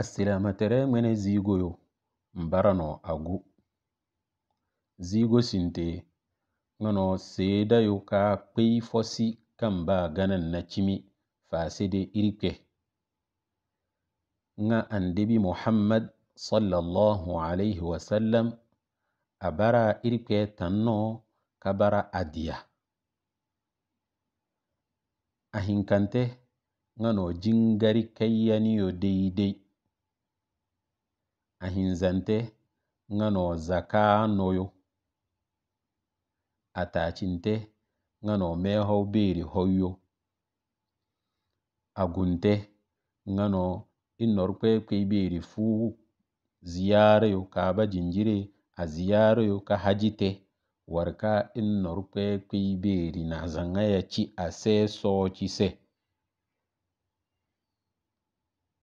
Asilaamaterɛ zigo yo, mbara barano agu. Zigo sinte seda yo ka a fosi kamba ganan na cimi faasede irike. Nga andebi Muhammad sallallahu alaihi wa a bara irike tanno kabara bara Ahinkante ngano jingari niyo deidei. ahinzante nga no zaka noyo atachinte nga no meho biri hoyo agunte nga no inorpe kpei beeri fu ziyare yo ba jinjire yo ka hajite warka inorpe kpei na zanga ya ci ase se.